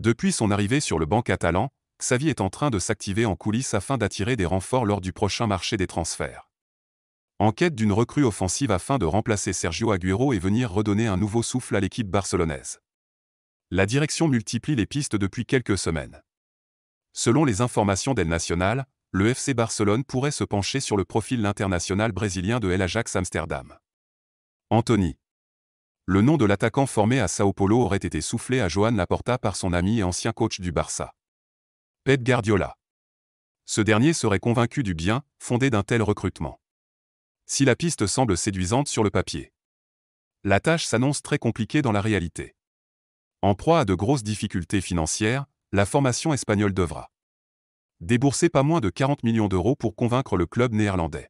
Depuis son arrivée sur le banc catalan, Xavi est en train de s'activer en coulisses afin d'attirer des renforts lors du prochain marché des transferts. En quête d'une recrue offensive afin de remplacer Sergio Aguero et venir redonner un nouveau souffle à l'équipe barcelonaise. La direction multiplie les pistes depuis quelques semaines. Selon les informations d'El Nacional, le FC Barcelone pourrait se pencher sur le profil international brésilien de El Ajax Amsterdam. Anthony le nom de l'attaquant formé à Sao Paulo aurait été soufflé à Joan Laporta par son ami et ancien coach du Barça. Pet Guardiola. Ce dernier serait convaincu du bien, fondé d'un tel recrutement. Si la piste semble séduisante sur le papier. La tâche s'annonce très compliquée dans la réalité. En proie à de grosses difficultés financières, la formation espagnole devra débourser pas moins de 40 millions d'euros pour convaincre le club néerlandais.